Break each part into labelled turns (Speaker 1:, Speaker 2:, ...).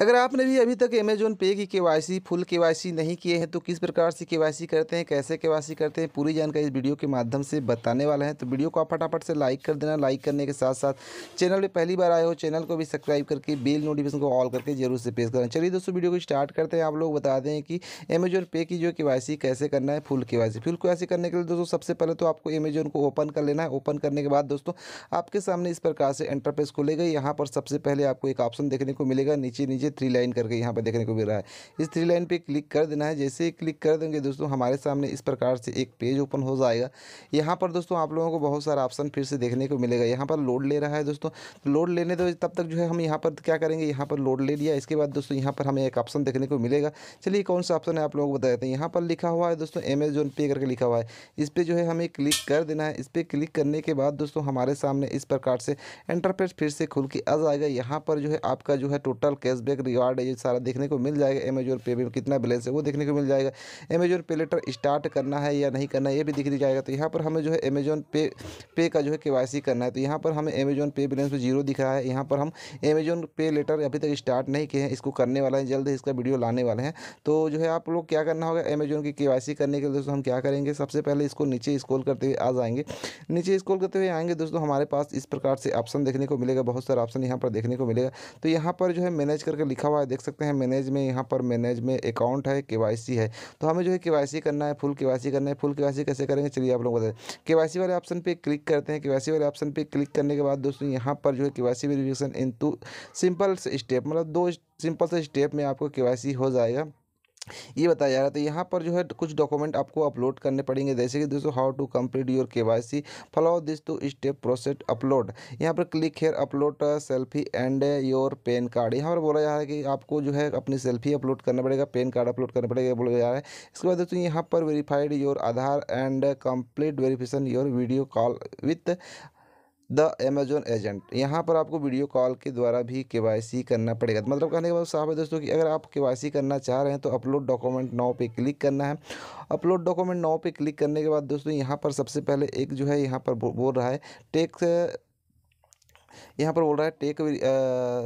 Speaker 1: अगर आपने भी अभी तक अमेजोन पे की केवाईसी फुल केवाईसी नहीं किए हैं तो किस प्रकार से केवाईसी करते हैं कैसे केवाईसी करते हैं पूरी जानकारी इस वीडियो के माध्यम से बताने वाला है तो वीडियो को आप फटाफट से लाइक कर देना लाइक करने के साथ साथ चैनल पे पहली बार आए हो चैनल को भी सब्सक्राइब करके बेल नोटिफिकेशन को ऑल करके जरूर से पेश करना चलिए दोस्तों वीडियो को स्टार्ट करते हैं आप लोग बता दें कि अमेजोन पे की जो के कैसे करना है फुल के फुल के करने के लिए दोस्तों सबसे पहले तो आपको अमेजोन को ओपन कर लेना है ओपन करने के बाद दोस्तों आपके सामने इस प्रकार से एंटरप्रेस खुलेगा यहाँ पर सबसे पहले आपको एक ऑप्शन देखने को मिलेगा नीचे नीचे थ्री लाइन करके यहाँ पर देखने को मिल रहा है इस थ्री लाइन पर क्लिक कर देना है जैसे ही क्लिक कर देंगे दोस्तों हमारे सामने इस प्रकार से एक पेज ओपन हो जाएगा यहाँ पर दोस्तों आप लोगों को बहुत सारा ऑप्शन फिर से देखने को मिलेगा यहाँ पर लोड ले रहा है दोस्तों तो लोड लेने दो तो तब तक जो है हम यहाँ पर क्या करेंगे यहाँ पर लोड ले लिया इसके बाद दोस्तों यहाँ पर हमें एक ऑप्शन देखने को मिलेगा चलिए कौन सा ऑप्शन है आप लोगों को बता देते हैं यहाँ पर लिखा हुआ है दोस्तों अमेजोन पे करके लिखा हुआ है इस पर जो है हमें क्लिक कर देना है इस पर क्लिक करने के बाद दोस्तों हमारे सामने इस प्रकार से इंटरफेस फिर से खुल के आ जाएगा यहाँ पर जो है आपका जो है टोटल कैशबैक कैशबैक रिवार्ड है ये सारा देखने को मिल जाएगा अमेजोन पे में कितना बैलेंस है वो देखने को मिल जाएगा अमेजोन पे लेटर स्टार्ट करना है या नहीं करना है ये भी दिख दिया जाएगा तो यहाँ पर हमें जो है अमेजोन पे पे का जो है के करना है तो यहाँ पर हमें अमेजोन पे बैलेंस पर जीरो दिख रहा है यहाँ पर हम अमेजोन पे लेटर अभी तक स्टार्ट नहीं किए हैं इसको करने वाला है जल्द इसका वीडियो लाने वाले हैं तो जो है आप लोग क्या करना होगा अमेजोन की के करने के लिए दोस्तों हम क्या करेंगे सबसे पहले इसको नीचे स्कोल करते हुए आ जाएंगे नीचे स्कोल करते हुए आएंगे दोस्तों हमारे पास इस प्रकार से ऑप्शन देखने को मिलेगा बहुत सारा ऑप्शन यहाँ पर देखने को मिलेगा तो यहाँ पर जो है मैनेज करके करके लिखा हुआ है देख सकते हैं मैनेज में यहाँ पर मैनेज में अकाउंट है के है तो हमें जो है के करना है फुल के करना है फुल के कैसे करेंगे चलिए आप लोग बताए के वाले ऑप्शन पर क्लिक करते हैं के वाले ऑप्शन पर क्लिक करने के बाद दोस्तों यहाँ पर जो है के वाई सी सिंपल स्टेप मतलब दो सिंपल से स्टेप में आपको के हो जाएगा ये बताया जा रहा है तो यहाँ पर जो है कुछ डॉक्यूमेंट आपको अपलोड करने पड़ेंगे जैसे कि दोस्तों how to complete your K Y C follow this two step process upload यहाँ पर click here upload selfie and your PAN card यहाँ पर बोला जा रहा है कि आपको जो है अपनी सेल्फी अपलोड करना पड़ेगा पैन कार्ड अपलोड करना पड़ेगा बोला जा रहा है इसके बाद दोस्तों यहाँ पर verified your Aadhaar and complete verification your video call with the Amazon agent यहाँ पर आपको वीडियो कॉल के द्वारा भी के करना पड़ेगा मतलब कहने के बाद मतलब साफ है दोस्तों कि अगर आप के करना चाह रहे हैं तो अपलोड डॉक्यूमेंट नाव पे क्लिक करना है अपलोड डॉक्यूमेंट नाव पे क्लिक करने के बाद दोस्तों यहाँ पर सबसे पहले एक जो है यहाँ पर बोल रहा है टेक्स यहाँ पर बोल रहा है टेक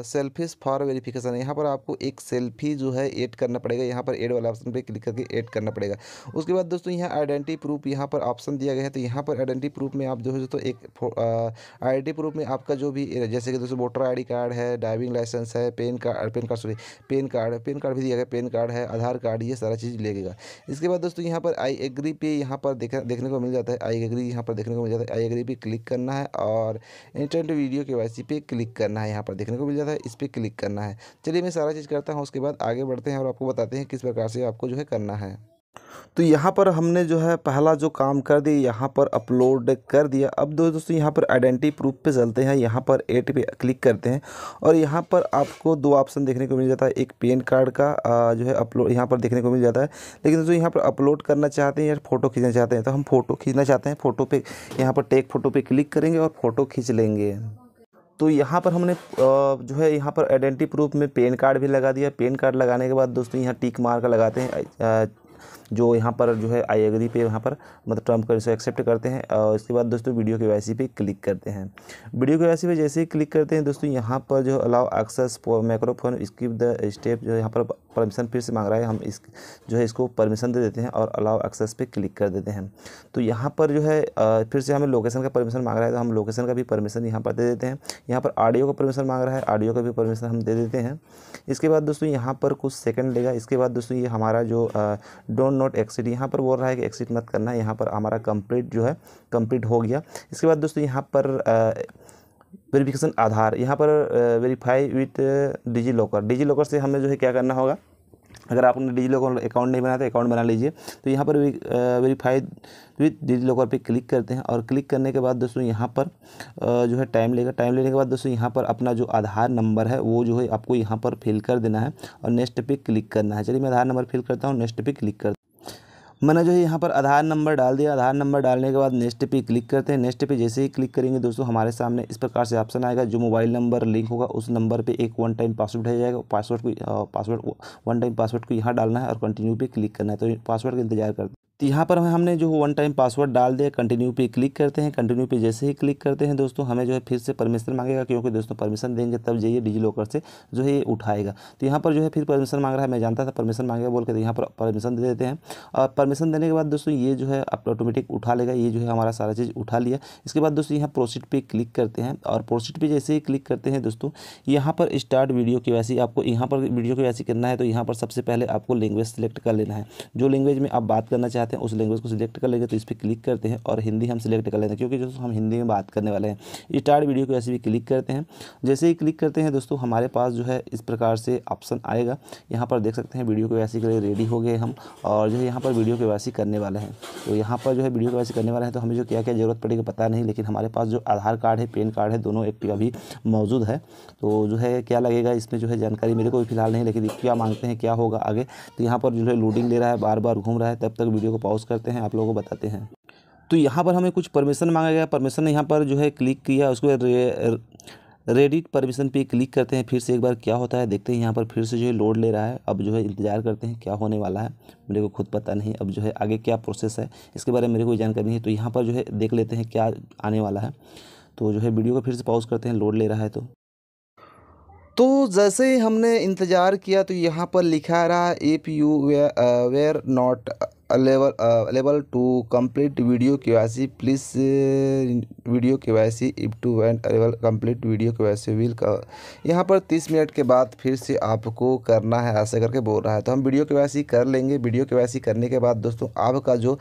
Speaker 1: सेल्फीज फॉर वेरिफिकेशन यहाँ पर आपको एक सेल्फी जो है ऐड करना पड़ेगा यहाँ पर ऐड वाला ऑप्शन पे क्लिक करके ऐड करना पड़ेगा उसके बाद दोस्तों यहाँ आइडेंटिटी प्रूफ यहाँ पर ऑप्शन दिया गया है तो यहाँ पर आइडेंटिटी प्रूफ में आप जो है दोस्तों एक आइडेंटिटी प्रूफ uh, में आपका जो भी जैसे कि दोस्तों वोटर आई कार्ड है ड्राइविंग लाइसेंस है PAN card PAN card sorry PAN card PAN card भी दिया गया पेन कार्ड है आधार कार्ड ये सारा चीज़ लेगा इसके बाद दोस्तों यहाँ पर आई एग्री पे यहाँ पर देखने को मिल जाता है आई एग्री यहाँ पर देखने को मिल जाता है आई एग्री पे क्लिक करना है और इंटरनेट वीडियो के केवाईसी पे क्लिक करना है यहाँ पर देखने को मिल जाता है इस पर क्लिक करना है चलिए मैं सारा चीज़ करता हूँ उसके बाद आगे बढ़ते हैं और आपको बताते हैं किस प्रकार से आपको जो है करना है तो यहाँ पर हमने जो है पहला जो काम कर दिया यहाँ पर अपलोड कर दिया अब दो दोस्तों यहाँ पर आइडेंटिटी प्रूफ पे चलते हैं यहाँ पर एट पे क्लिक करते हैं और यहाँ पर आपको दो ऑप्शन देखने को मिल जाता है एक पेन कार्ड का जो है अपलोड यहाँ पर देखने को मिल जाता है लेकिन दोस्तों यहाँ पर अपलोड करना चाहते हैं या फ़ोटो खींचना चाहते हैं तो हम फ़ोटो खींचना चाहते हैं फ़ोटो पर यहाँ
Speaker 2: पर टेक फ़ोटो पर क्लिक करेंगे और फ़ोटो खींच लेंगे तो यहाँ पर हमने जो है यहाँ पर आइडेंटिटी प्रूफ में पेन कार्ड भी लगा दिया पेन कार्ड लगाने के बाद दोस्तों यहाँ टिक मार्क लगाते हैं जो यहाँ पर जो है आई एग्री पे यहाँ पर मतलब टर्म कर एक्सेप्ट करते हैं और इसके बाद दोस्तों वीडियो के वैसी पे क्लिक करते हैं वीडियो के वैसी पे जैसे ही क्लिक करते हैं दोस्तों यहाँ पर जो allow access microphone skip the step जो यहाँ पर परमिशन फिर से मांग रहा है हम इस जो है इसको परमिशन दे देते हैं और अलाउ एक्सेस पे क्लिक कर देते हैं तो यहाँ पर जो है फिर से हमें लोकेशन का परमिशन मांग रहा है तो हम लोकेशन का भी परमिशन यहाँ पर दे देते हैं यहाँ पर ऑडियो का परमिशन मांग रहा है ऑडियो का भी परमिशन हम दे देते हैं इसके बाद दोस्तों यहाँ पर कुछ सेकंड लेगा इसके बाद दोस्तों ये हमारा जो डोंट नोट एक्सिट यहाँ पर बोल रहा है कि एक्सिट मत करना है यहाँ पर हमारा कंप्लीट जो है कंप्लीट हो गया इसके बाद दोस्तों यहाँ पर वेरिफिकेशन आधार यहाँ पर verify with DigiLocker DigiLocker से हमें जो है क्या करना होगा अगर आपने डिजी लॉकर अकाउंट नहीं बनाया तो अकाउंट बना लीजिए तो यहाँ पर वेरीफाई विथ डिजी लॉकर पर क्लिक करते हैं और क्लिक करने के बाद दोस्तों यहाँ पर जो है टाइम लेगा टाइम लेने के बाद दोस्तों यहाँ पर अपना जो आधार नंबर है वो जो है आपको यहाँ पर फिल कर देना है और नेक्स्ट पे क्लिक करना है चलिए मैं आधार नंबर फिल करता हूँ नेक्स्ट पे क्लिक कर मैंने जो है यहाँ पर आधार नंबर डाल दिया आधार नंबर डालने के बाद नेक्स्ट पे क्लिक करते हैं नेक्स्ट पे जैसे ही क्लिक करेंगे दोस्तों हमारे सामने इस प्रकार से ऑप्शन आएगा जो मोबाइल नंबर लिंक होगा उस नंबर पे एक वन टाइम पासवर्ड है जाएगा पासवर्ड को पासवर्ड वन टाइम पासवर्ड को यहाँ डालना है और कंटिन्यू पे क्लिक करना है तो पासवर्ड का इंतजार करते तो यहाँ पर हमने जो वन टाइम पासवर्ड डाल दिया कंटिन्यू पे क्लिक करते हैं कंटिन्यू पे जैसे ही क्लिक करते हैं दोस्तों हमें जो है फिर से परमिशन मांगेगा क्योंकि दोस्तों परमिशन देंगे तब जाइए डिजी लॉकर से जो है ये उठाएगा तो यहाँ पर जो है फिर परमिशन मांग रहा है मैं जानता था परमिशन मांगेगा बोल के तो यहाँ पर परमिशन दे देते हैं और परमिशन देने के बाद दोस्तों ये जो है ऑटोमेटिक उठा लेगा ये जो है हमारा सारा चीज़ उठा लिया इसके बाद दोस्तों यहाँ प्रोसीड पर क्लिक करते हैं और प्रोसीड पर जैसे ही क्लिक करते हैं दोस्तों यहाँ पर स्टार्ट वीडियो की वैसी आपको यहाँ पर वीडियो की वैसी करना है तो यहाँ पर सबसे पहले आपको लैंग्वेज सेलेक्ट कर लेना है जो लैंग्वेज में आप बात करना चाहते हैं उस लैंग्वेज को सिलेक्ट कर लेंगे तो इस पर क्लिक करते हैं और हिंदी हम सिलेक्ट कर लेते हैं क्योंकि दोस्तों हम हिंदी में बात करने वाले हैं स्टार्ट वीडियो को ऐसे भी क्लिक करते हैं जैसे ही क्लिक करते हैं दोस्तों हमारे पास जो है इस प्रकार से ऑप्शन आएगा यहाँ पर देख सकते हैं वीडियो को वैसी के लिए रेडी हो गए हम और जो है यहाँ पर वीडियो के वैसी करने वाले हैं तो यहाँ पर जो है वीडियो के वैसी करने वाले हैं तो हमें जो क्या क्या जरूरत पड़ेगी पता नहीं लेकिन हमारे पास जो आधार कार्ड है पेन कार्ड है दोनों एक अभी मौजूद है तो जो है क्या लगेगा इसमें जो है जानकारी मेरे को फिलहाल नहीं लेकिन क्या मांगते हैं क्या होगा आगे तो यहाँ पर जो है लोडिंग ले रहा है बार बार घूम रहा है तब तक वीडियो को पॉज करते हैं आप लोगों को बताते हैं तो यहाँ पर हमें कुछ परमिशन मांगा गया परमिशन यहाँ पर जो है क्लिक किया उसको रे, रेडिट परमिशन पे क्लिक करते हैं फिर से एक बार क्या होता है देखते हैं यहाँ पर फिर से जो है लोड ले रहा है अब जो है इंतजार करते हैं क्या होने वाला है मेरे को खुद पता नहीं अब जो है आगे क्या प्रोसेस है इसके बारे में मेरे को जानकारी नहीं है तो यहाँ पर जो है देख लेते हैं क्या आने वाला है तो जो है वीडियो को फिर से पॉज करते हैं लोड ले रहा है तो
Speaker 1: तो जैसे ही हमने इंतज़ार किया तो यहाँ पर लिखा रहा app you were not able able to complete video K Y C please video K Y C if to and able complete video K Y C will यहाँ पर तीस मिनट के बाद फिर से आपको करना है ऐसा करके बोल रहा है तो हम वीडियो के वाई सी कर लेंगे वीडियो के वाई सी करने के बाद दोस्तों आपका जो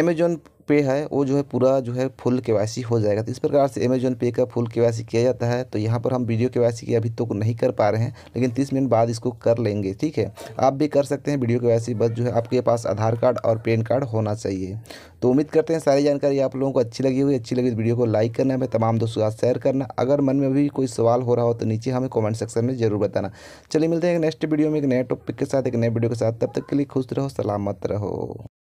Speaker 1: अमेजोन पे है वो जो है पूरा जो है फुल के हो जाएगा तो इस प्रकार से अमेजोन पे का फुल के किया जाता है तो यहाँ पर हम वीडियो के की अभी तक तो नहीं कर पा रहे हैं लेकिन तीस मिनट बाद इसको कर लेंगे ठीक है आप भी कर सकते हैं वीडियो के वैसी बस जो है आपके पास आधार कार्ड और पेन कार्ड होना चाहिए तो उम्मीद करते हैं सारी जानकारी आप लोगों को अच्छी लगी हुई अच्छी लगी तो वीडियो को लाइक करना है तमाम दोस्तों के साथ शेयर करना अगर मन में भी कोई सवाल हो रहा हो तो नीचे हमें कॉमेंट सेक्शन में जरूर बताना चलिए मिलते हैं नेक्स्ट वीडियो में एक नए टॉपिक के साथ एक नए वीडियो के साथ तब तक के लिए खुश रहो सलामत रहो